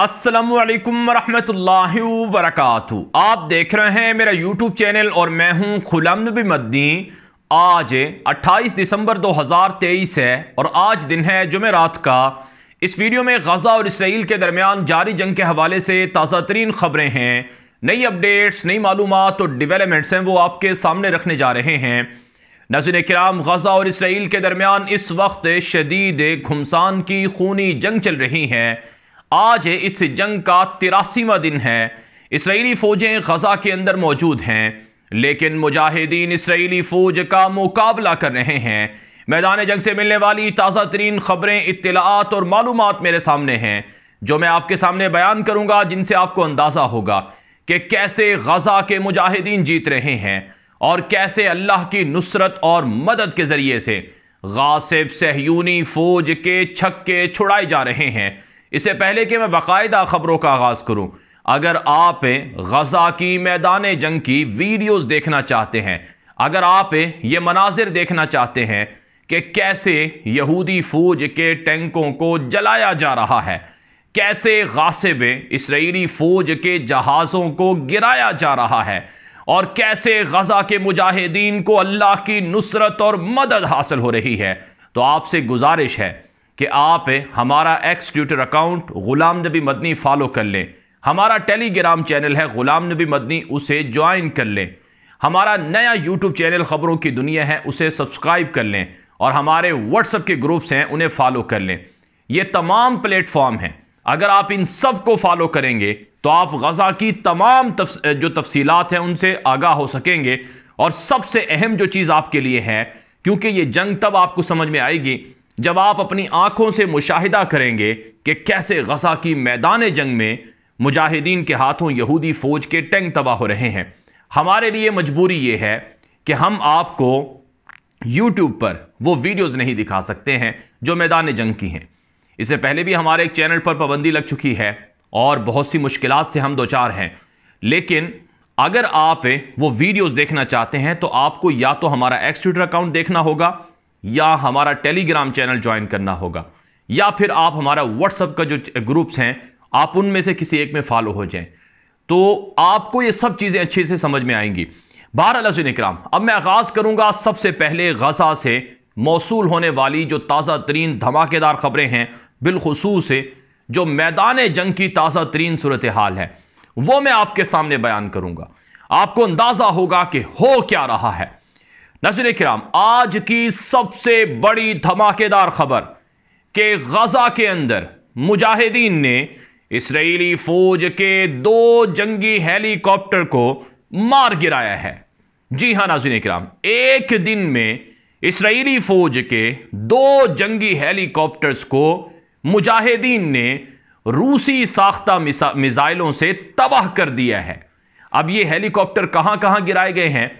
असलकम वरहमतुल्लाहि वरक आप देख रहे हैं मेरा यूट्यूब चैनल और मैं हूं खुलम नबी मद्दी आज 28 दिसंबर 2023 है और आज दिन है जुमेरात का इस वीडियो में गज़ा और इसराइल के दरमियान जारी जंग के हवाले से ताज़ा तरीन खबरें हैं नई अपडेट्स नई मालूम और डिवेलपमेंट्स हैं वो आपके सामने रखने जा रहे हैं नजर कराम गज़ा और इसराइल के दरमियान इस वक्त शदीद घुमसान की खूनी जंग चल रही है आज इस जंग का तिरासीवा दिन है इसराइली फ़ौजें गज़ा के अंदर मौजूद हैं लेकिन मुजाहिदीन इसराइली फ़ौज का मुकाबला कर रहे हैं मैदान जंग से मिलने वाली ताज़ा तरीन ख़बरें इतलात और मालूम मेरे सामने हैं जो मैं आपके सामने बयान करूंगा जिनसे आपको अंदाज़ा होगा कि कैसे गज़ा के मुजाहिदीन जीत रहे हैं और कैसे अल्लाह की नुसरत और मदद के ज़रिए से गासिब सहयूनी फ़ौज के छक्के छुड़ाए जा रहे हैं इससे पहले कि मैं बाकायदा ख़बरों का आगाज़ करूं अगर आप गज़ा की मैदान जंग की वीडियोस देखना चाहते हैं अगर आप ये मनाजिर देखना चाहते हैं कि कैसे यहूदी फौज के टैंकों को जलाया जा रहा है कैसे गासिब इसराइली फौज के जहाज़ों को गिराया जा रहा है और कैसे गज़ा के मुजाहिदीन को अल्लाह की नुसरत और मदद हासिल हो रही है तो आपसे गुजारिश है कि आप हमारा एक्स ट्यूटर अकाउंट ग़ुलाम नबी मदनी फॉलो कर लें हमारा टेलीग्राम चैनल है ग़ुलाम नबी मदनी उसे ज्वाइन कर लें हमारा नया यूट्यूब चैनल ख़बरों की दुनिया है उसे सब्सक्राइब कर लें और हमारे व्हाट्सअप के ग्रुप्स हैं उन्हें फ़ॉलो कर लें ये तमाम प्लेटफॉर्म हैं अगर आप इन सब को फॉलो करेंगे तो आप गज़ा की तमाम तफस, जो तफसीलात हैं उनसे आगाह हो सकेंगे और सबसे अहम जो चीज़ आपके लिए है क्योंकि ये जंग तब आपको समझ में आएगी जब आप अपनी आंखों से मुशाहिदा करेंगे कि कैसे गजा की मैदान जंग में मुजाहिदीन के हाथों यहूदी फ़ौज के टैंक तबाह हो रहे हैं हमारे लिए मजबूरी ये है कि हम आपको यूट्यूब पर वो वीडियोज़ नहीं दिखा सकते हैं जो मैदान जंग की हैं इससे पहले भी हमारे एक चैनल पर पाबंदी लग चुकी है और बहुत सी मुश्किल से हम दो चार हैं लेकिन अगर आप वो वीडियोस देखना चाहते हैं तो आपको या तो हमारा एक्स ट्विटर अकाउंट देखना होगा या हमारा टेलीग्राम चैनल ज्वाइन करना होगा या फिर आप हमारा व्हाट्सअप का जो ग्रुप्स हैं आप उनमें से किसी एक में फॉलो हो जाएं तो आपको ये सब चीज़ें अच्छे से समझ में आएंगी बहर असिन इक्राम अब मैं आगाज़ करूँगा सबसे पहले गजा से मौसू होने वाली जो ताज़ा तरीन धमाकेदार ख़बरें हैं बिलखसूस है जो मैदान जंग की ताज़ा तरीन सूरत हाल है वो मैं आपके सामने बयान करूँगा आपको अंदाज़ा होगा कि हो क्या रहा है नजर कराम आज की सबसे बड़ी धमाकेदार खबर के गजा के अंदर मुजाहिदीन ने इसराइली फौज के दो जंगी हेलीकॉप्टर को मार गिराया है जी हां नाजिन कराम एक दिन में इसराइली फौज के दो जंगी हेलीकॉप्टर्स को मुजाहिदीन ने रूसी साख्ता मिसाइलों से तबाह कर दिया है अब ये हेलीकॉप्टर कहां कहां गिराए गए हैं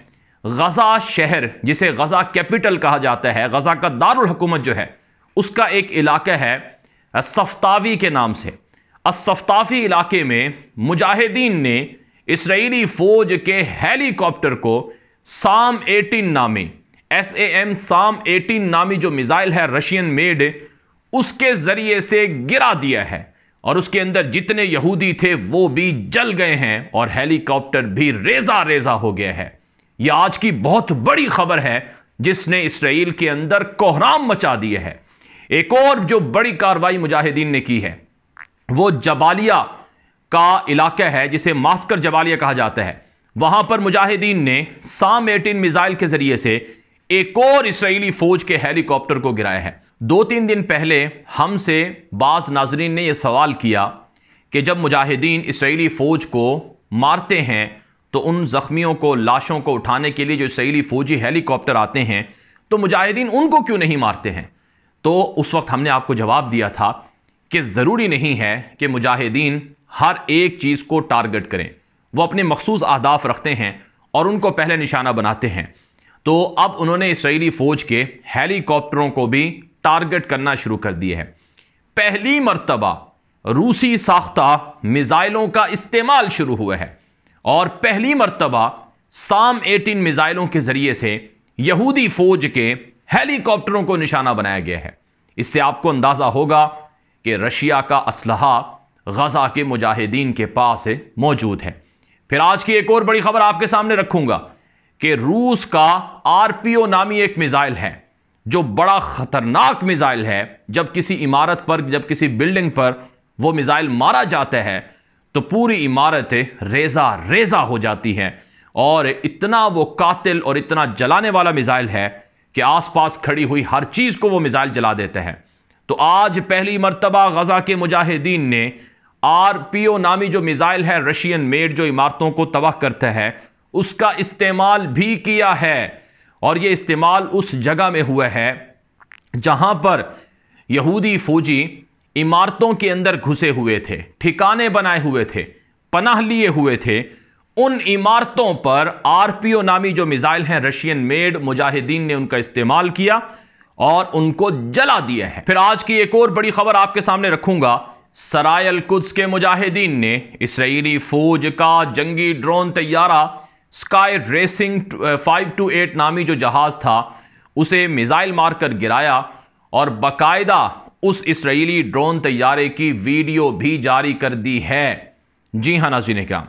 गज़ा शहर जिसे गज़ा कैपिटल कहा जाता है गज़ा का दारकूमत जो है उसका एक इलाका है सफ्तावी के नाम से असफ्ताफी इलाके में मुजाहिदीन ने इसराइली फ़ौज के हेलीकॉप्टर को साम 18 नामी एस ए एम साम 18 नामी जो मिज़ाइल है रशियन मेड उसके ज़रिए से गिरा दिया है और उसके अंदर जितने यहूदी थे वो भी जल गए हैं और हेलीकॉप्टर भी रेजा रेजा हो गया है यह आज की बहुत बड़ी खबर है जिसने इसराइल के अंदर कोहराम मचा दिए है एक और जो बड़ी कार्रवाई मुजाहिदीन ने की है वो जबालिया का इलाका है जिसे मास्कर जबालिया कहा जाता है वहां पर मुजाहिदीन ने साम एटीन मिजाइल के जरिए से एक और इसराइली फौज के हेलीकॉप्टर को गिराया है दो तीन दिन पहले हमसे बाज नाजरीन ने यह सवाल किया कि जब मुजाहिदीन इसराइली फौज को मारते हैं तो उन ज़ख्मियों को लाशों को उठाने के लिए जो इसराइली फ़ौजी हेलीकॉप्टर आते हैं तो मुजाहिदीन उनको क्यों नहीं मारते हैं तो उस वक्त हमने आपको जवाब दिया था कि ज़रूरी नहीं है कि मुजाहिदीन हर एक चीज़ को टारगेट करें वो अपने मखसूस अहदाफ रखते हैं और उनको पहले निशाना बनाते हैं तो अब उन्होंने इसराइली फ़ौज के हेलीकॉप्टरों को भी टारगेट करना शुरू कर दिया है पहली मरतबा रूसी साख्ता मिज़ाइलों का इस्तेमाल शुरू हुआ है और पहली मरतबा साम 18 मिज़ाइलों के ज़रिए से यहूदी फौज के हेलीकॉप्टरों को निशाना बनाया गया है इससे आपको अंदाज़ा होगा कि रशिया का असलहा गज़ा के मुजाहिदीन के पास मौजूद है फिर आज की एक और बड़ी खबर आपके सामने रखूंगा कि रूस का आरपीओ नामी एक मिज़ाइल है जो बड़ा ख़तरनाक मिज़ाइल है जब किसी इमारत पर जब किसी बिल्डिंग पर वो मिज़ाइल मारा जाता है तो पूरी इमारतें रेजा रेजा हो जाती हैं और इतना वो कातिल और इतना जलाने वाला मिज़ाइल है कि आसपास खड़ी हुई हर चीज़ को वो मिज़ाइल जला देते हैं तो आज पहली मरतबा गज़ा के मुजाहिदीन ने आर पी ओ नामी जो मिज़ाइल है रशियन मेड जो इमारतों को तबाह करता है उसका इस्तेमाल भी किया है और ये इस्तेमाल उस जगह में हुआ है जहाँ पर यहूदी फौजी इमारतों के अंदर घुसे हुए थे ठिकाने बनाए हुए थे पनाह लिए हुए थे उन इमारतों पर आरपीओ नामी जो मिसाइल हैं रशियन मेड मुजाहिदीन ने उनका इस्तेमाल किया और उनको जला दिया है फिर आज की एक और बड़ी खबर आपके सामने रखूंगा सरायल कुद्स के मुजाहिदीन ने इसराइली फौज का जंगी ड्रोन तैयारा sky racing five two eight नामी जो जहाज था उसे मिसाइल मारकर गिराया और बाकायदा उस इसराइली ड्रोन तैयारे की वीडियो भी जारी कर दी है जी हाँ ने क्या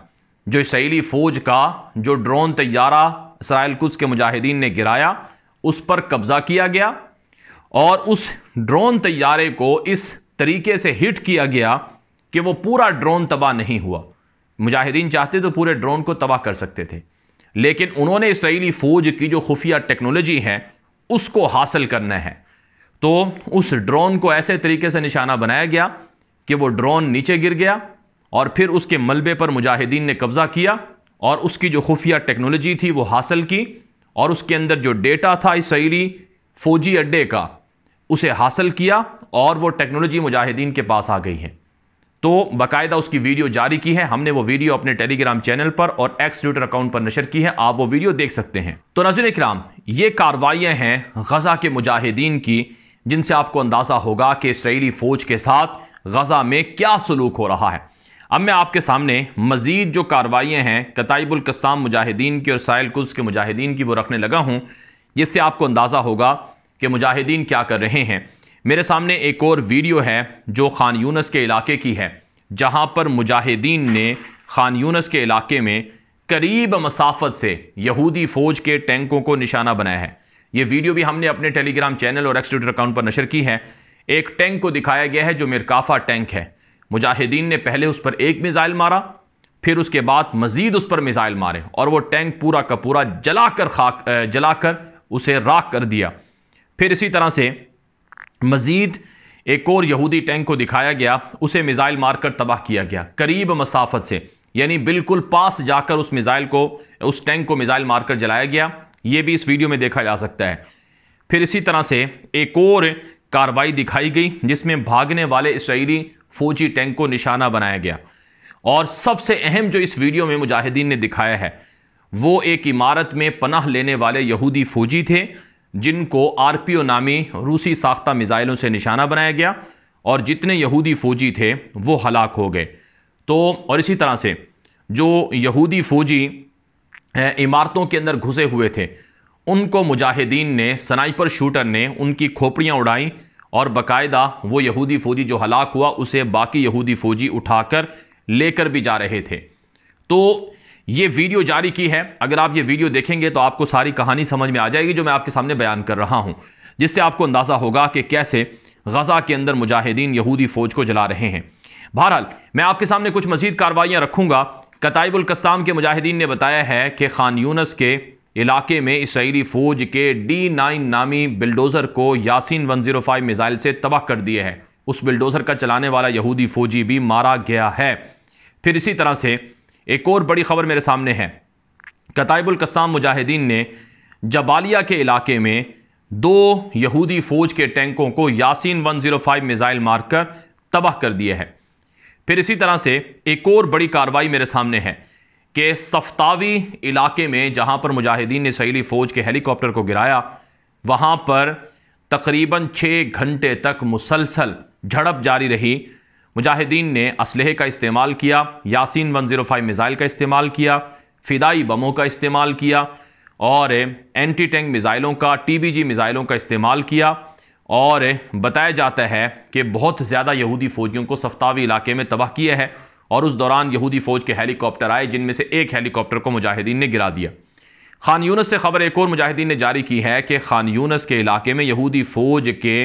जो इसराइली फ़ौज का जो ड्रोन तैयारा इसराइल कुछ के मुजाहिदीन ने गिराया उस पर कब्ज़ा किया गया और उस ड्रोन तैयारे को इस तरीके से हिट किया गया कि वो पूरा ड्रोन तबाह नहीं हुआ मुजाहिदीन चाहते तो पूरे ड्रोन को तबाह कर सकते थे लेकिन उन्होंने इसराइली फ़ौज की जो खुफिया टेक्नोलॉजी है उसको हासिल करना है तो उस ड्रोन को ऐसे तरीके से निशाना बनाया गया कि वो ड्रोन नीचे गिर गया और फिर उसके मलबे पर मुजाहिदीन ने कब्ज़ा किया और उसकी जो खुफिया टेक्नोलॉजी थी वो हासिल की और उसके अंदर जो डेटा था इसराइली फ़ौजी अड्डे का उसे हासिल किया और वो टेक्नोलॉजी मुजाहिदीन के पास आ गई है तो बाकायदा उसकी वीडियो जारी की है हमने वो वीडियो अपने टेलीग्राम चैनल पर और एक्स ट्विटर अकाउंट पर नशर की है आप वो वीडियो देख सकते हैं तो नजर इक्राम ये कार्रवाइयाँ हैं गजा के मुजाहिदीन की जिनसे आपको अंदाज़ा होगा कि इसराइली फ़ौज के साथ गज़ा में क्या सलूक हो रहा है अब मैं आपके सामने मज़ीद जो कार्रवाइयाँ हैं कताइबुलकसाम मुजाहिदीन की और साइल कुल्स के मुजाहिदीन की वो रखने लगा हूँ जिससे आपको अंदाज़ा होगा कि मुजाहिदीन क्या कर रहे हैं मेरे सामने एक और वीडियो है जो खान यूनस के इलाके की है जहाँ पर मुजाहिदीन ने खान यूनस के इलाके में करीब मसाफत से यहूदी फ़ौज के टैंकों को निशाना बनाया है ये वीडियो भी हमने अपने टेलीग्राम चैनल और एक्स ट्विटर अकाउंट पर नशर की है एक टैंक को दिखाया गया है जो मिरकाफा टैंक है मुजाहिदीन ने पहले उस पर एक मिज़ाइल मारा फिर उसके बाद मजीद उस पर मिज़ाइल मारे और वो टैंक पूरा का पूरा जलाकर खाक जलाकर उसे राख कर दिया फिर इसी तरह से मजीद एक और यहूदी टैंक को दिखाया गया उसे मिज़ाइल मारकर तबाह किया गया करीब मसाफत से यानी बिल्कुल पास जाकर उस मिज़ाइल को उस टैंक को मिज़ाइल मारकर जलाया गया ये भी इस वीडियो में देखा जा सकता है फिर इसी तरह से एक और कार्रवाई दिखाई गई जिसमें भागने वाले इसराइली फौजी टैंक को निशाना बनाया गया और सबसे अहम जो इस वीडियो में मुजाहिदीन ने दिखाया है वो एक इमारत में पनाह लेने वाले यहूदी फौजी थे जिनको आरपीओ नामी रूसी साख्ता मिज़ाइलों से निशाना बनाया गया और जितने यहूदी फौजी थे वो हलाक हो गए तो और इसी तरह से जो यहूदी फौजी इमारतों के अंदर घुसे हुए थे उनको मुजाहिदीन ने स्नाइपर शूटर ने उनकी खोपड़ियाँ उड़ाईं और बकायदा वो यहूदी फ़ौजी जो हलाक हुआ उसे बाकी यहूदी फ़ौजी उठाकर लेकर भी जा रहे थे तो ये वीडियो जारी की है अगर आप ये वीडियो देखेंगे तो आपको सारी कहानी समझ में आ जाएगी जो मैं आपके सामने बयान कर रहा हूँ जिससे आपको अंदाज़ा होगा कि कैसे गज़ा के अंदर मुजाहिदीन यहूदी फ़ौज को जला रहे हैं बहरहाल मैं आपके सामने कुछ मजीद कार्रवाइयाँ रखूँगा कताइबुल्कसाम के मुजाहिदीन ने बताया है कि खान यूनस के इलाके में इसराइली फ़ौज के डी नाइन नामी बिल्डोज़र को Yasin one zero five missile से तबाह कर दिए हैं उस बिल्डोज़र का चलाने वाला यहूदी फ़ौजी भी मारा गया है फिर इसी तरह से एक और बड़ी ख़बर मेरे सामने है कताइबुल्कसाम मुजाहिदीन ने जबालिया के इलाके में दो यहूदी फ़ौज के टैंकों को यासीन 105 मिज़ाइल मारकर तबाह कर दिए हैं फिर इसी तरह से एक और बड़ी कार्रवाई मेरे सामने है कि सफ्तावी इलाके में जहां पर मुजाहिदीन ने सहेली फ़ौज के हेलीकॉप्टर को गिराया वहां पर तकरीबन छः घंटे तक मुसलसल झड़प जारी रही मुजाहिदीन ने इसलह का इस्तेमाल किया यासीन 105 मिज़ाइल का इस्तेमाल किया फ़िदाई बमों का इस्तेमाल किया और एंटी टैंक मिज़ाइलों का टी बी जी मिज़ाइलों का इस्तेमाल किया और बताया जाता है कि बहुत ज़्यादा यहूदी फ़ौजियों को सफ्तावी इलाके में तबाह किया है और उस दौरान यहूदी फ़ौज के हेलीकॉप्टर आए जिनमें से एक हेलीकॉप्टर को मुजाहिदीन ने गिरा दिया खान यूनस से खबर एक और मुजाहिदीन ने जारी की है कि खान यूनस के इलाके में यहूदी फ़ौज के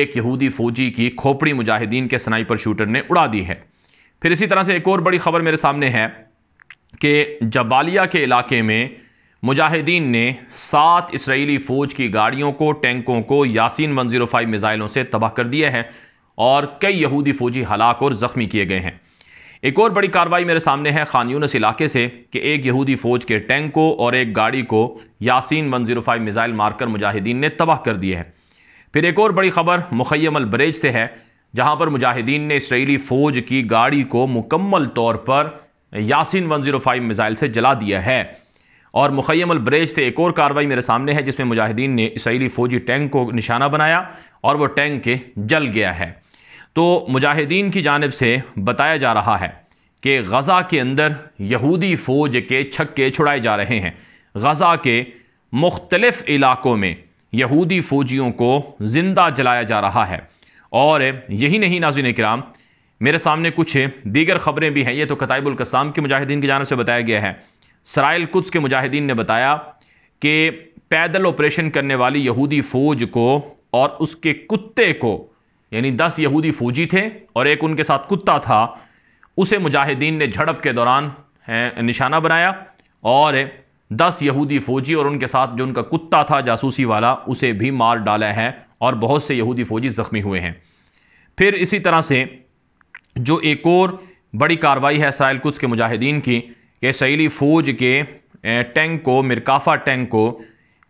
एक यहूदी फ़ौजी की खोपड़ी मुजाहिदीन के स्नाइपर शूटर ने उड़ा दी है फिर इसी तरह से एक और बड़ी खबर मेरे सामने है कि जबालिया के इलाके में मुजाहिदीन ने सात इसराइली फ़ौज की गाड़ियों को टैंकों को यासीन 105 मिज़ाइलों से तबाह कर दिए हैं और कई यहूदी फ़ौजी हलाक और ज़ख्मी किए गए हैं एक और बड़ी कार्रवाई मेरे सामने है खान यूनस इलाके से कि एक यहूदी फ़ौज के टैंक को और एक गाड़ी को यासीन 105 मिज़ाइल मारकर मुजाहिदीन ने तबाह कर दिए हैं फिर एक और बड़ी खबर मुखम ब्रेज से है जहाँ पर मुजाहिदीन ने इसराइली फ़ौज की गाड़ी को मुकम्मल तौर पर यासीन फ़ाइव मिज़ाइल से जला दिया है और मुखयम अलब्रेज से एक और कार्रवाई मेरे सामने है जिसमें मुजाहिदीन ने इसराइली फ़ौजी टैंक को निशाना बनाया और वह टैंक के जल गया है तो मुजाहिदीन की जानब से बताया जा रहा है कि गज़ा के अंदर यहूदी फ़ौज के छक्के छुड़ाए जा रहे हैं गज़ा के मुख्तलफ़ इलाक़ों में यहूदी फ़ौजियों को ज़िंदा जलाया जा रहा है और यही नहीं नाजिन कराम मेरे सामने कुछ दीगर ख़बरें भी हैं ये तो कताइबुल कसाम के मुजाहिदीन की जानब से बताया गया है सराइल कुछ के मुजाहिदीन ने बताया कि पैदल ऑपरेशन करने वाली यहूदी फ़ौज को और उसके कुत्ते को यानी दस यहूदी फ़ौजी थे और एक उनके साथ कुत्ता था उसे मुजाहिदीन ने झड़प के दौरान निशाना बनाया और दस यहूदी फ़ौजी और उनके साथ जो उनका कुत्ता था जासूसी वाला उसे भी मार डाला है और बहुत से यहूदी फ़ौजी ज़ख्मी हुए हैं फिर इसी तरह से जो एक और बड़ी कार्रवाई है इसराइल कुछ के मुजाहिदीन की कि सैली फौज के टैंक को मिरकाफा टैंक को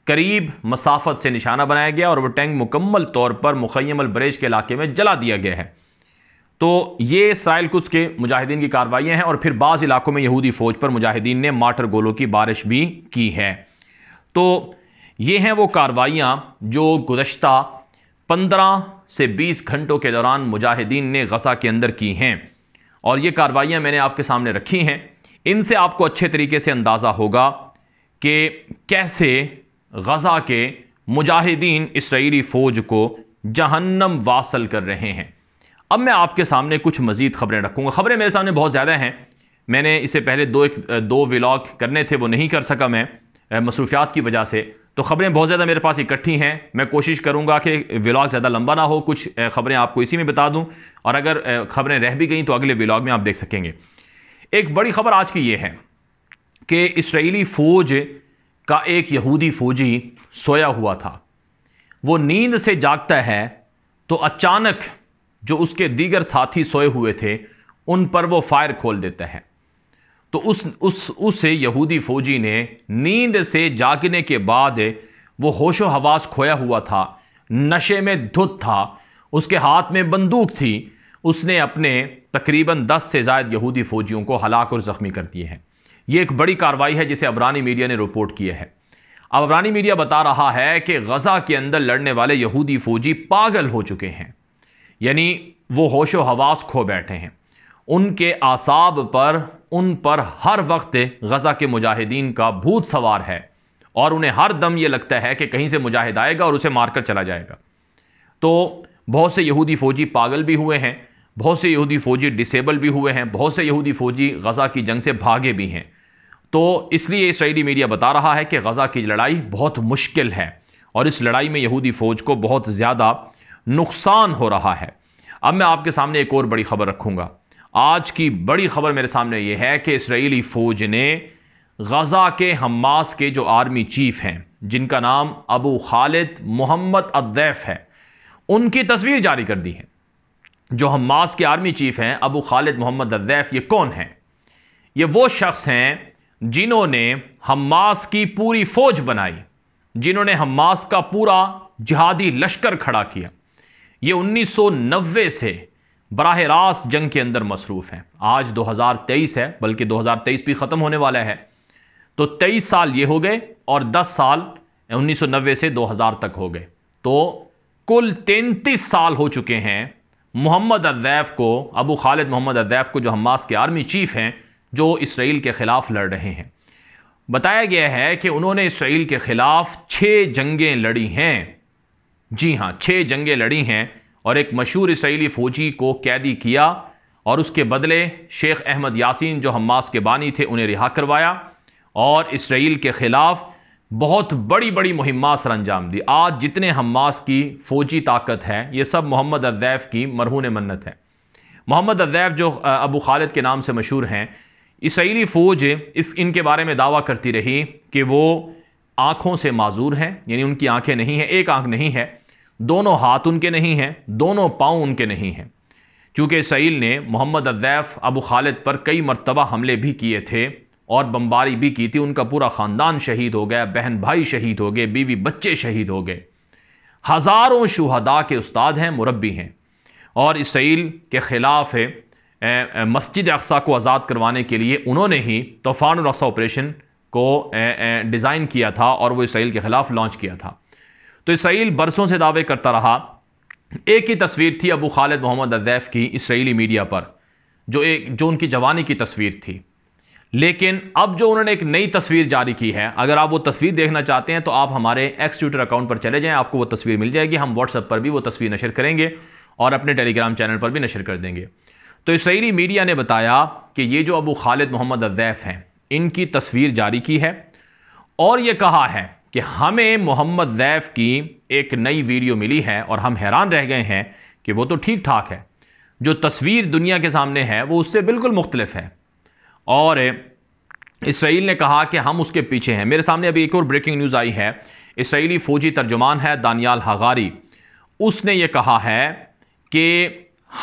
करीब मसाफत से निशाना बनाया गया और वह टैंक मुकम्मल तौर पर मुखम अलब्रेज के इलाके में जला दिया गया है तो ये इसराइल कुछ के मुजाहिदीन की कार्रवाइयाँ हैं और फिर बाज़ इलाकों में यहूदी फ़ौज पर मुजाहिदीन ने माटर गोलों की बारिश भी की है तो ये हैं वो कार्रवाइयाँ जो गुज्त पंद्रह से बीस घंटों के दौरान मुजाहिदीन ने गसा के अंदर की हैं और ये कार्रवाइयाँ मैंने आपके सामने रखी हैं इनसे आपको अच्छे तरीके से अंदाज़ा होगा कि कैसे गज़ा के मुजाहिदीन इसराइली फ़ौज को जहन्नम वासल कर रहे हैं अब मैं आपके सामने कुछ मज़ीद ख़बरें रखूँगा ख़बरें मेरे सामने बहुत ज़्यादा हैं मैंने इसे पहले दो एक दो व्लॉग करने थे वो नहीं कर सका मैं मसरूफियात की वजह से तो ख़बरें बहुत ज़्यादा मेरे पास इकट्ठी हैं मैं कोशिश करूँगा कि व्लॉग ज़्यादा लंबा ना हो कुछ ख़बरें आपको इसी में बता दूँ और अगर ख़बरें रह भी गई तो अगले व्लॉग में आप देख सकेंगे एक बड़ी खबर आज की यह है कि इसराइली फ़ौज का एक यहूदी फ़ौजी सोया हुआ था वो नींद से जागता है तो अचानक जो उसके दीगर साथी सोए हुए थे उन पर वो फायर खोल देता है तो उस उस उस यहूदी फ़ौजी ने नींद से जागने के बाद वो होशो हवास खोया हुआ था नशे में धुत था उसके हाथ में बंदूक थी उसने अपने तकरीबन 10 से जायद यहूदी फ़ौजियों को हलाक और ज़ख्मी कर दिए हैं ये एक बड़ी कार्रवाई है जिसे अबरानी मीडिया ने रिपोर्ट किया है अब अबरानी मीडिया बता रहा है कि गज़ा के अंदर लड़ने वाले यहूदी फ़ौजी पागल हो चुके हैं यानी वो होशो हवास खो बैठे हैं उनके आसाब पर उन पर हर वक्त गज़ा के मुजाहिदीन का भूत सवार है और उन्हें हर दम ये लगता है कि कहीं से मुजाहिद आएगा और उसे मारकर चला जाएगा तो बहुत से यहूदी फ़ौजी पागल भी हुए हैं बहुत से यहूदी फ़ौजी डिसेबल भी हुए हैं बहुत से यहूदी फ़ौजी गज़ा की जंग से भागे भी हैं तो इसलिए इसराइली मीडिया बता रहा है कि गज़ा की लड़ाई बहुत मुश्किल है और इस लड़ाई में यहूदी फ़ौज को बहुत ज़्यादा नुकसान हो रहा है अब मैं आपके सामने एक और बड़ी खबर रखूँगा आज की बड़ी खबर मेरे सामने ये है कि इसराइली फ़ौज ने गज़ा के हमास के जो आर्मी चीफ हैं जिनका नाम अबू खालिद मोहम्मद अदैफ है उनकी तस्वीर जारी कर दी है जो हमास के आर्मी चीफ हैं अबू खालिद मोहम्मद अजैफ ये कौन हैं ये वो शख्स हैं जिन्होंने हमास की पूरी फौज बनाई जिन्होंने हमास का पूरा जहादी लश्कर खड़ा किया ये 1990 से बरह रास्त जंग के अंदर मसरूफ़ हैं आज 2023 है बल्कि 2023 भी ख़त्म होने वाला है तो 23 साल ये हो गए और 10 साल 1990 से 2000 तक हो गए तो कुल 33 साल हो चुके हैं मोहम्मद अजैफ़ को अबू खालिद मोहम्मद अजैफ़ को जो हमास के आर्मी चीफ़ हैं जो इसराइल के ख़िलाफ़ लड़ रहे हैं बताया गया है कि उन्होंने इसराइल के ख़िलाफ़ छः जंगें लड़ी हैं जी हाँ छः जंगें लड़ी हैं और एक मशहूर इसराइली फ़ौजी को कैदी किया और उसके बदले शेख अहमद यासिन जो हमास के बानी थे उन्हें रिहा करवाया और इसराइल के ख़िलाफ़ बहुत बड़ी बड़ी मुहिम सर अंजाम दी आज जितने हमास की फ़ौजी ताकत है ये सब मोहम्मद अजैफ़ की मरहून मन्नत है मोहम्मद अजैफ़ जो अबू खालिद के नाम से मशहूर हैं इसराइली फ़ौज इस इनके बारे में दावा करती रही कि वो आँखों से माजूर हैं यानी उनकी आँखें नहीं हैं एक आँख नहीं है दोनों हाथ उनके नहीं हैं दोनों पाँव उनके नहीं हैं चूँकि इसराइल ने मोहम्मद अजैफ़ अबू खालिद पर कई मरतबा हमले भी किए थे और बमबारी भी की थी उनका पूरा ख़ानदान शहीद हो गया बहन भाई शहीद हो गए बीवी बच्चे शहीद हो गए हज़ारों शहदा के उस्ताद हैं मुरबी हैं और इसराइल के ख़िलाफ़ है मस्जिद अक्सा को आज़ाद करवाने के लिए उन्होंने ही तूफ़ान और अक्सा ऑपरेशन को डिज़ाइन किया था और वो इसराइल के ख़िलाफ़ लॉन्च किया था तो इसराइल बरसों से दावे करता रहा एक ही तस्वीर थी अबू खालिद मोहम्मद अजैफ़ की इसराइली मीडिया पर जो एक जो उनकी जवानी की तस्वीर थी लेकिन अब जो उन्होंने एक नई तस्वीर जारी की है अगर आप वो तस्वीर देखना चाहते हैं तो आप हमारे एक्स ट्विटर अकाउंट पर चले जाएं आपको वो तस्वीर मिल जाएगी हम व्हाट्सएप पर भी वो तस्वीर नशर करेंगे और अपने टेलीग्राम चैनल पर भी नशर कर देंगे तो इसराइली मीडिया ने बताया कि ये जो अबू खालिद मोहम्मद अजैफ़ हैं इनकी तस्वीर जारी की है और ये कहा है कि हमें मोहम्मद जैफ़ की एक नई वीडियो मिली है और हम हैरान रह गए हैं कि वो तो ठीक ठाक है जो तस्वीर दुनिया के सामने है वो उससे बिल्कुल मुख्तलिफ है और इसराइल ने कहा कि हम उसके पीछे हैं मेरे सामने अभी एक और ब्रेकिंग न्यूज़ आई है इसराइली फ़ौजी तर्जुमान है दानियाल हगारी उसने ये कहा है कि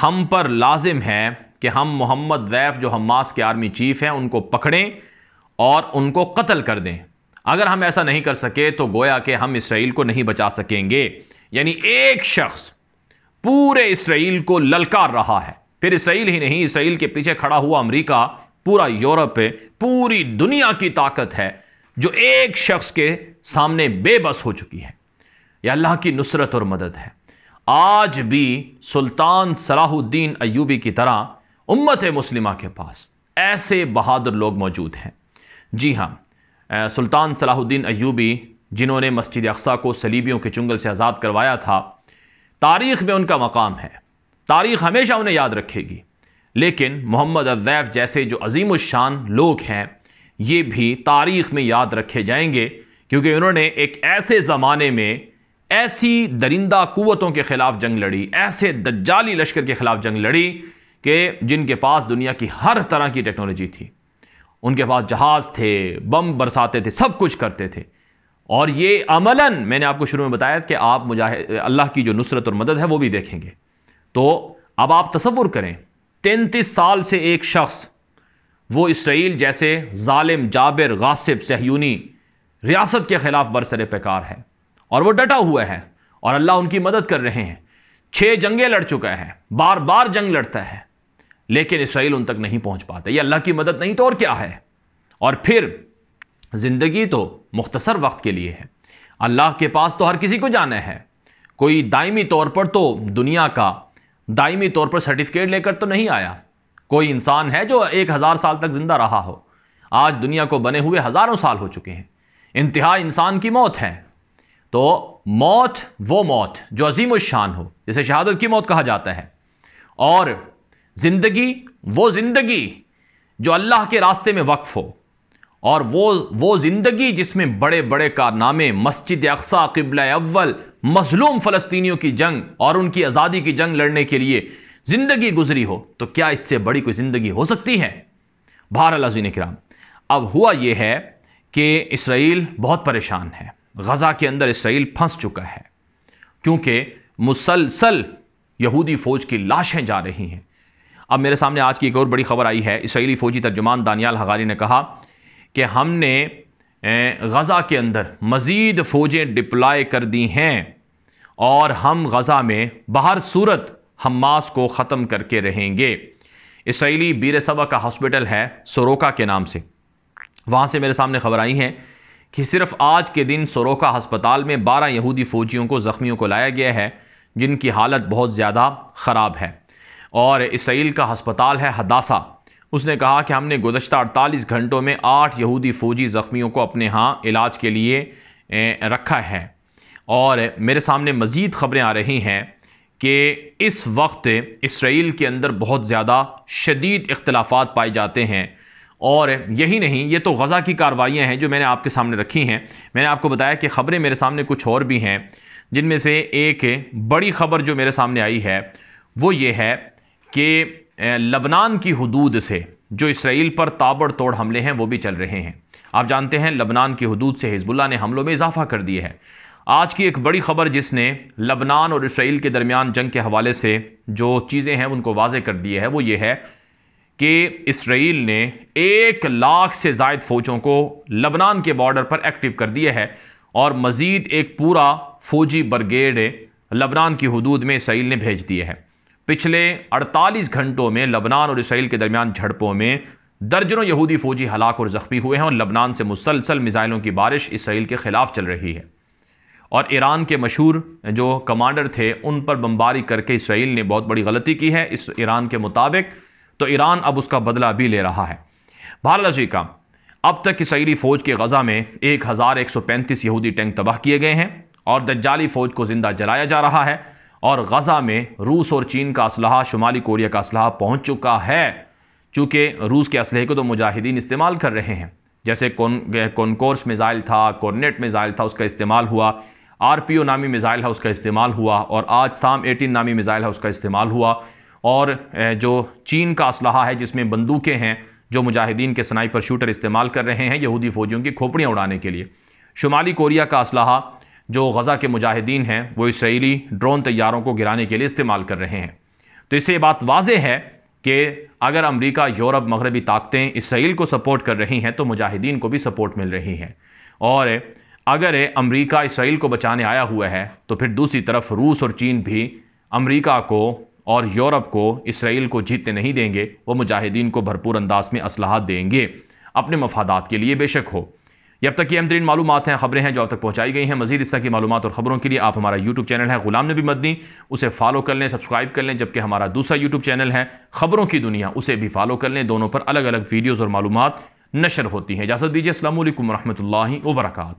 हम पर लाजिम है कि हम मोहम्मद जैफ़ जो हमास के आर्मी चीफ़ हैं उनको पकड़ें और उनको कत्ल कर दें अगर हम ऐसा नहीं कर सके तो गोया कि हम इसराइल को नहीं बचा सकेंगे यानी एक शख्स पूरे इसराइल को ललकार रहा है फिर इसराइल ही नहीं इसराइल के पीछे खड़ा हुआ अमरीका पूरा यूरोप है पूरी दुनिया की ताकत है जो एक शख्स के सामने बेबस हो चुकी है यह अल्लाह की नुसरत और मदद है आज भी सुल्तान सलाहुद्दीन अयूबी की तरह उम्मत मुस्लिमा के पास ऐसे बहादुर लोग मौजूद हैं जी हाँ सुल्तान सलाहुद्दीन अयूबी जिन्होंने मस्जिद अक्सा को सलीबियों के चुंगल से आज़ाद करवाया था तारीख़ में उनका मकाम है तारीख़ हमेशा उन्हें याद रखेगी लेकिन मोहम्मद अजैफ़ जैसे जो अजीम शान लोग हैं ये भी तारीख़ में याद रखे जाएंगे क्योंकि उन्होंने एक ऐसे ज़माने में ऐसी दरिंदा क़वतों के ख़िलाफ़ जंग लड़ी ऐसे दज्जाली लश्कर के ख़िलाफ़ जंग लड़ी कि जिनके पास दुनिया की हर तरह की टेक्नोलॉजी थी उनके पास जहाज़ थे बम बरसाते थे सब कुछ करते थे और ये अमलन मैंने आपको शुरू में बताया कि आप मुजाह अल्लाह की जो नुसरत और मदद है वो भी देखेंगे तो अब आप तस्वुर करें तैंतीस साल से एक शख्स वो इसराइल जैसे ालिम जाबिर गासिब सहयूनी रियासत के ख़िलाफ़ बरसर पेकार है और वो डटा हुआ है और अल्लाह उनकी मदद कर रहे हैं छः जंगें लड़ चुका है बार बार जंग लड़ता है लेकिन इसराइल उन तक नहीं पहुंच पाता ये अल्लाह की मदद नहीं तो और क्या है और फिर ज़िंदगी तो मुख्तसर वक्त के लिए है अल्लाह के पास तो हर किसी को जाना है कोई दायमी तौर पर तो दुनिया का दायमी तौर पर सर्टिफिकेट लेकर तो नहीं आया कोई इंसान है जो एक हज़ार साल तक ज़िंदा रहा हो आज दुनिया को बने हुए हज़ारों साल हो चुके हैं इंतहा इंसान की मौत है तो मौत वो मौत जो अजीम शान हो जिसे शहादत की मौत कहा जाता है और ज़िंदगी वो ज़िंदगी जो अल्लाह के रास्ते में वक्फ हो और वो वो ज़िंदगी जिसमें बड़े बड़े कारनामे मस्जिद अक्सा किबला अव्वल मजलूम फलस्तीनियों की जंग और उनकी आज़ादी की जंग लड़ने के लिए ज़िंदगी गुजरी हो तो क्या इससे बड़ी कोई ज़िंदगी हो सकती है बहर लाजीन कराम अब हुआ यह है कि इसराइल बहुत परेशान है गज़ा के अंदर इसराइल फंस चुका है क्योंकि मुसलसल यहूदी फ़ौज की लाशें जा रही हैं अब मेरे सामने आज की एक और बड़ी खबर आई है इसराइली फ़ौजी तर्जुमान दानियाल हगारी ने कहा कि हमने गज़ा के अंदर मज़ीद फ़ौजें डिप्लाई कर दी हैं और हम गज़ा में बाहर सूरत हमास को ख़त्म करके रहेंगे इसराइली बीर सबा का हॉस्पिटल है सोरोका के नाम से वहाँ से मेरे सामने खबर आई है कि सिर्फ आज के दिन सरोका हस्पताल में बारह यहूदी फ़ौजियों को ज़ख्मियों को लाया गया है जिनकी हालत बहुत ज़्यादा ख़राब है और इसराइल का हस्पताल है हदासा उसने कहा कि हमने गुजशत अड़तालीस घंटों में आठ यहूदी फ़ौजी ज़ख्मियों को अपने यहाँ इलाज के लिए रखा है और मेरे सामने मज़ीद ख़बरें आ रही हैं कि इस वक्त इसराइल के अंदर बहुत ज़्यादा शदीद इख्तलाफात पाए जाते हैं और यही नहीं ये तो गज़ा की कार्रवाइयाँ हैं जो मैंने आपके सामने रखी हैं मैंने आपको बताया कि ख़बरें मेरे सामने कुछ और भी हैं जिनमें से एक बड़ी ख़बर जो मेरे सामने आई है वो ये है कि लबनान की हदूद से जो इसराइल पर ताबड़तोड़ हमले हैं वो भी चल रहे हैं आप जानते हैं लबनान की हदूद से हिजबुल्ला ने हमलों में इजाफा कर दिया है आज की एक बड़ी खबर जिसने लबनान और इसराइल के दरमियान जंग के हवाले से जो चीज़ें हैं उनको वाजे कर दिए है वो ये है कि इसराइल ने एक लाख से जायद फ़ौजों को लबनान के बॉर्डर पर एक्टिव कर दिया है और मज़ीद एक पूरा फौजी ब्रिगेड लबनान की हदूद में इसराइल ने भेज दिए है पिछले 48 घंटों में लबनान और इसराइल के दरमियान झड़पों में दर्जनों यहूदी फौजी हलाक और जख्मी हुए हैं और लबनान से मुसलसल मिज़ाइलों की बारिश इसराइल के ख़िलाफ़ चल रही है और ईरान के मशहूर जो कमांडर थे उन पर बमबारी करके इसराइल ने बहुत बड़ी गलती की है इस ईरान के मुताबिक तो ईरान अब उसका बदला भी ले रहा है भारत जी का अब तक इसराइली फ़ौज के गज़ा में एक यहूदी टैंक तबाह किए गए हैं और दज्जाली फ़ौज को ज़िंदा जलाया जा रहा है और गज़ा में रूस और चीन का असलहा शुमाली कोरिया का असलहा पहुँच चुका है चूँकि रूस के असलहे को तो मुजाहिदीन इस्तेमाल कर रहे हैं जैसे कौन कॉन्कोर्स मिज़ाइल था कॉर्नेट मिज़ाइल था उसका इस्तेमाल हुआ आर पी ओ नामी मिज़ाइल है उसका इस्तेमाल हुआ और आज शाम एटीन नामी मिज़ाइल है उसका इस्तेमाल हुआ और जो चीन का असलहा है जिसमें बंदूकें हैं जो मुजाहिदीन के स्नाइपर शूटर इस्तेमाल कर रहे हैं यहूदी फ़ौजियों की खोपड़ियाँ उड़ाने के लिए शुमाली कोरिया का असलहा जो गज़ा के मुजाहिदीन हैं वो इसराइली ड्रोन तैयारों को गिराने के लिए इस्तेमाल कर रहे हैं तो इससे बात वाज है कि अगर अमेरिका यूरोप मगरबी ताकतें इसराइल को सपोर्ट कर रही हैं तो मुजाहिदीन को भी सपोर्ट मिल रही है और अगर अमेरिका इसराइल को बचाने आया हुआ है तो फिर दूसरी तरफ रूस और चीन भी अमेरिका को और यूरोप को इसराइल को जीतने नहीं देंगे वो मुजाहिदीन को भरपूर अंदाज में असलाहत देंगे अपने मफादात के लिए बेशक हो अब तक की अहम तरीन मालूम हैं खबरें हैं जो अब तक पहुँचाई गई हैं मजीद इस तरह की मालूम और खबरों के लिए आप हमारा यूट्यूब चैनल है गुलाम नबी मदनी उसे फॉलो कर लें सब्सक्राइब कर लें जबकि हमारा दूसरा यूट्यूब चैनल है खबरों की दुनिया उसे भी फॉलो कर लें दोनों पर अलग अलग वीडियोज़ और मालूम नशर होती हैं इजाज़त दीजिए असल वरहमल वर्का